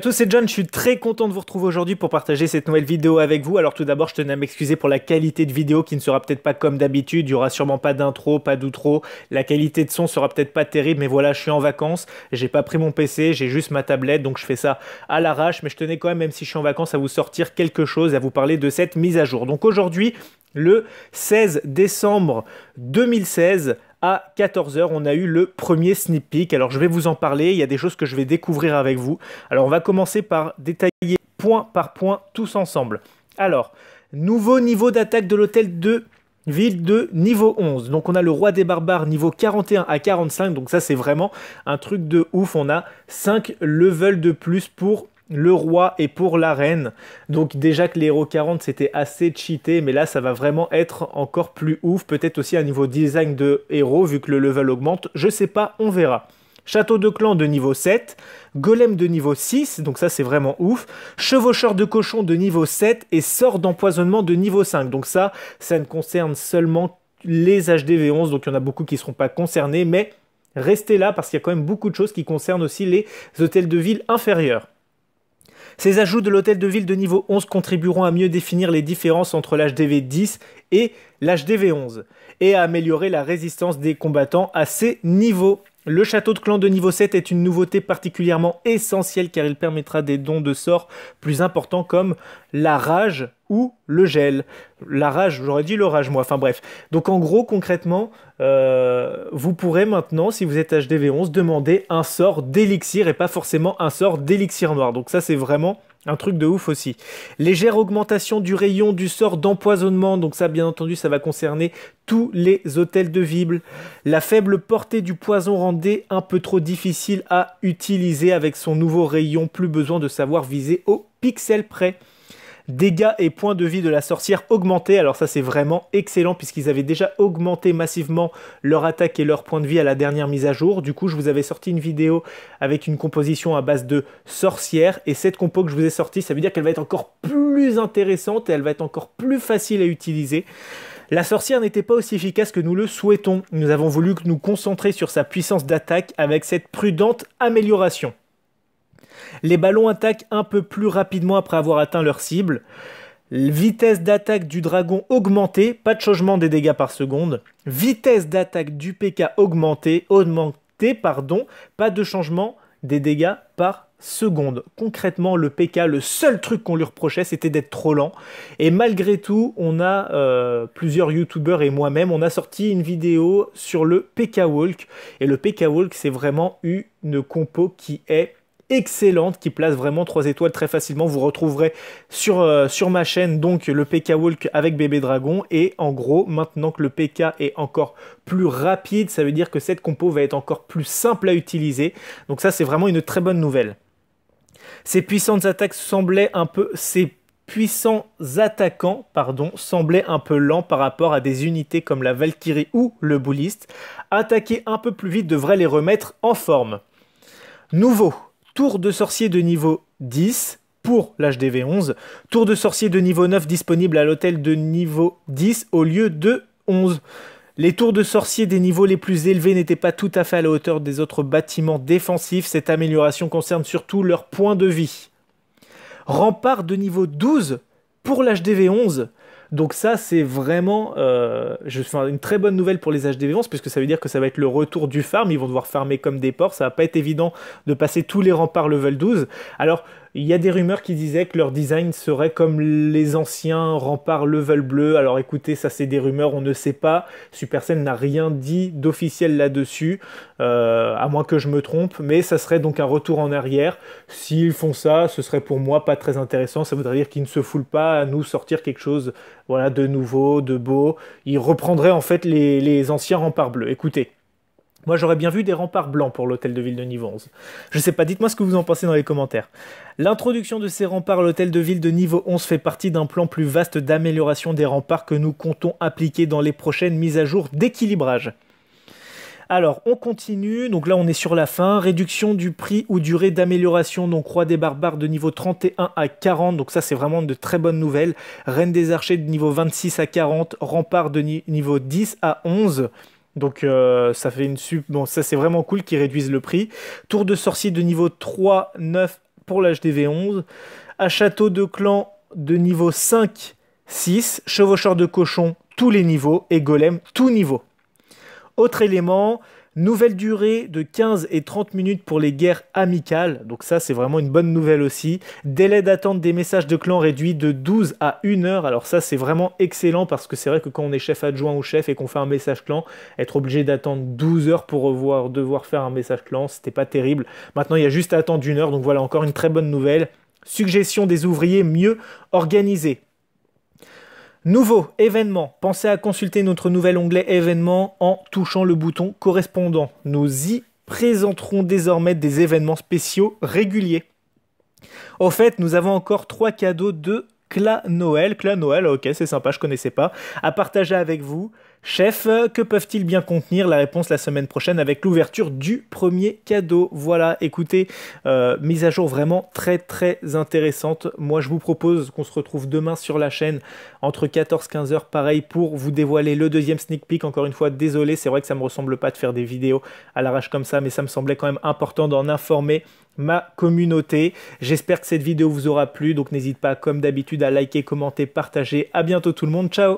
tous, c'est John, je suis très content de vous retrouver aujourd'hui pour partager cette nouvelle vidéo avec vous. Alors tout d'abord, je tenais à m'excuser pour la qualité de vidéo qui ne sera peut-être pas comme d'habitude, il y aura sûrement pas d'intro, pas d'outro, la qualité de son sera peut-être pas terrible, mais voilà, je suis en vacances, j'ai pas pris mon PC, j'ai juste ma tablette, donc je fais ça à l'arrache, mais je tenais quand même, même si je suis en vacances, à vous sortir quelque chose, à vous parler de cette mise à jour. Donc aujourd'hui, le 16 décembre 2016, à 14h, on a eu le premier sneak Alors je vais vous en parler, il y a des choses que je vais découvrir avec vous. Alors on va commencer par détailler point par point tous ensemble. Alors, nouveau niveau d'attaque de l'hôtel de ville de niveau 11. Donc on a le roi des barbares niveau 41 à 45. Donc ça c'est vraiment un truc de ouf. On a 5 levels de plus pour le roi et pour la reine. Donc déjà que les héros 40 c'était assez cheaté, mais là ça va vraiment être encore plus ouf. Peut-être aussi à niveau design de héros vu que le level augmente. Je sais pas, on verra. Château de clan de niveau 7, golem de niveau 6, donc ça c'est vraiment ouf, chevaucheur de cochon de niveau 7 et sort d'empoisonnement de niveau 5. Donc ça, ça ne concerne seulement les HDV11, donc il y en a beaucoup qui ne seront pas concernés, mais restez là parce qu'il y a quand même beaucoup de choses qui concernent aussi les hôtels de ville inférieurs. Ces ajouts de l'hôtel de ville de niveau 11 contribueront à mieux définir les différences entre l'HDV 10 et l'HDV 11 et à améliorer la résistance des combattants à ces niveaux. Le château de clan de niveau 7 est une nouveauté particulièrement essentielle car il permettra des dons de sorts plus importants comme la rage ou le gel. La rage, j'aurais dit rage moi, enfin bref. Donc en gros, concrètement, euh, vous pourrez maintenant, si vous êtes HDV11, demander un sort d'élixir et pas forcément un sort d'élixir noir. Donc ça c'est vraiment un truc de ouf aussi. Légère augmentation du rayon du sort d'empoisonnement, donc ça bien entendu ça va concerner tous les hôtels de ville. La faible portée du poison rendait un peu trop difficile à utiliser avec son nouveau rayon, plus besoin de savoir viser au pixel près. Dégâts et points de vie de la sorcière augmentés. Alors ça c'est vraiment excellent puisqu'ils avaient déjà augmenté massivement leur attaque et leur point de vie à la dernière mise à jour. Du coup je vous avais sorti une vidéo avec une composition à base de sorcière et cette compo que je vous ai sortie ça veut dire qu'elle va être encore plus intéressante et elle va être encore plus facile à utiliser. La sorcière n'était pas aussi efficace que nous le souhaitons. Nous avons voulu nous concentrer sur sa puissance d'attaque avec cette prudente amélioration. Les ballons attaquent un peu plus rapidement après avoir atteint leur cible. Vitesse d'attaque du dragon augmentée, pas de changement des dégâts par seconde. Vitesse d'attaque du PK augmentée, augmentée, pardon, pas de changement des dégâts par seconde. Concrètement, le PK, le seul truc qu'on lui reprochait, c'était d'être trop lent. Et malgré tout, on a euh, plusieurs youtubeurs et moi-même, on a sorti une vidéo sur le PK Walk. Et le PK Walk, c'est vraiment une compo qui est excellente qui place vraiment 3 étoiles très facilement. Vous retrouverez sur, euh, sur ma chaîne donc le PK Walk avec Bébé Dragon. Et en gros, maintenant que le PK est encore plus rapide, ça veut dire que cette compo va être encore plus simple à utiliser. Donc ça, c'est vraiment une très bonne nouvelle. Ces puissantes attaques semblaient un peu... Ces puissants attaquants pardon, semblaient un peu lents par rapport à des unités comme la Valkyrie ou le Bouliste. Attaquer un peu plus vite devrait les remettre en forme. Nouveau, tour de sorcier de niveau 10 pour l'HDV 11, tour de sorcier de niveau 9 disponible à l'hôtel de niveau 10 au lieu de 11. Les tours de sorciers des niveaux les plus élevés n'étaient pas tout à fait à la hauteur des autres bâtiments défensifs, cette amélioration concerne surtout leur point de vie. Rempart de niveau 12 pour l'HDV 11, donc ça, c'est vraiment euh, je, une très bonne nouvelle pour les HD Vivants, puisque ça veut dire que ça va être le retour du farm. Ils vont devoir farmer comme des porcs. Ça va pas être évident de passer tous les remparts level 12. Alors, il y a des rumeurs qui disaient que leur design serait comme les anciens remparts level bleu. Alors écoutez, ça c'est des rumeurs, on ne sait pas. Supercell n'a rien dit d'officiel là-dessus, euh, à moins que je me trompe. Mais ça serait donc un retour en arrière. S'ils font ça, ce serait pour moi pas très intéressant. Ça voudrait dire qu'ils ne se foulent pas à nous sortir quelque chose, voilà, de nouveau, de beau. Ils reprendraient en fait les, les anciens remparts bleus. Écoutez. Moi, j'aurais bien vu des remparts blancs pour l'hôtel de ville de niveau 11. Je sais pas, dites-moi ce que vous en pensez dans les commentaires. L'introduction de ces remparts à l'hôtel de ville de niveau 11 fait partie d'un plan plus vaste d'amélioration des remparts que nous comptons appliquer dans les prochaines mises à jour d'équilibrage. Alors, on continue. Donc là, on est sur la fin. Réduction du prix ou durée d'amélioration. Donc, roi des barbares de niveau 31 à 40. Donc, ça, c'est vraiment de très bonnes nouvelles. Reine des archers de niveau 26 à 40. Remparts de niveau 10 à 11. Donc euh, ça fait une sub... Bon, ça c'est vraiment cool qu'ils réduisent le prix. Tour de sorcier de niveau 3, 9 pour l'HDV 11. À château de clan de niveau 5, 6. Chevaucheur de cochon, tous les niveaux. Et golem, tout niveau. Autre élément, Nouvelle durée de 15 et 30 minutes pour les guerres amicales, donc ça c'est vraiment une bonne nouvelle aussi. Délai d'attente des messages de clan réduit de 12 à 1 heure, alors ça c'est vraiment excellent parce que c'est vrai que quand on est chef adjoint ou chef et qu'on fait un message clan, être obligé d'attendre 12 heures pour revoir, devoir faire un message clan, c'était pas terrible. Maintenant il y a juste à attendre une heure, donc voilà encore une très bonne nouvelle. Suggestion des ouvriers mieux organisés. Nouveau événement. Pensez à consulter notre nouvel onglet événements en touchant le bouton correspondant. Nous y présenterons désormais des événements spéciaux réguliers. Au fait, nous avons encore trois cadeaux de Cla Noël. Cla Noël, ok, c'est sympa, je connaissais pas. À partager avec vous. Chef, que peuvent-ils bien contenir La réponse la semaine prochaine avec l'ouverture du premier cadeau. Voilà, écoutez, euh, mise à jour vraiment très très intéressante. Moi je vous propose qu'on se retrouve demain sur la chaîne entre 14-15 heures pareil pour vous dévoiler le deuxième sneak peek. Encore une fois, désolé, c'est vrai que ça me ressemble pas de faire des vidéos à l'arrache comme ça, mais ça me semblait quand même important d'en informer ma communauté. J'espère que cette vidéo vous aura plu, donc n'hésite pas comme d'habitude à liker, commenter, partager. À bientôt tout le monde, ciao